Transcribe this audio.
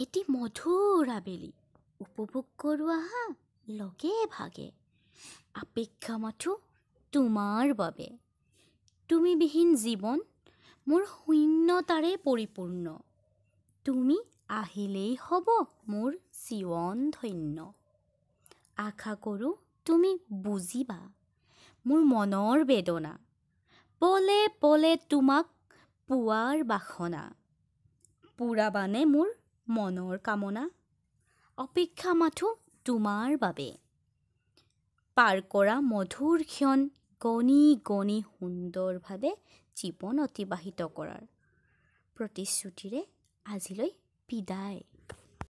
এটি মধুৰ আবেলি উপভোগ কৰোঁ আহা লগে ভাগে আপেক্ষা মাথোঁ তোমাৰ বাবে তুমিবিহীন জীৱন মোৰ শূন্যতাৰে পৰিপূৰ্ণ তুমি আহিলেই হ'ব মোৰ জীৱন ধন্য আশা কৰোঁ তুমি বুজিবা মোৰ মনৰ বেদনা পলে পলে তোমাক পোৱাৰ বাসনা পুৰাবানে মোৰ মনৰ কামনা অপেক্ষা মাথো তোমাৰ বাবে পাৰ কৰা মধুৰ ক্ষণ গণি গণি সুন্দৰভাৱে জীৱন অতিবাহিত কৰাৰ প্ৰতিশ্ৰুতিৰে আজিলৈ বিদায়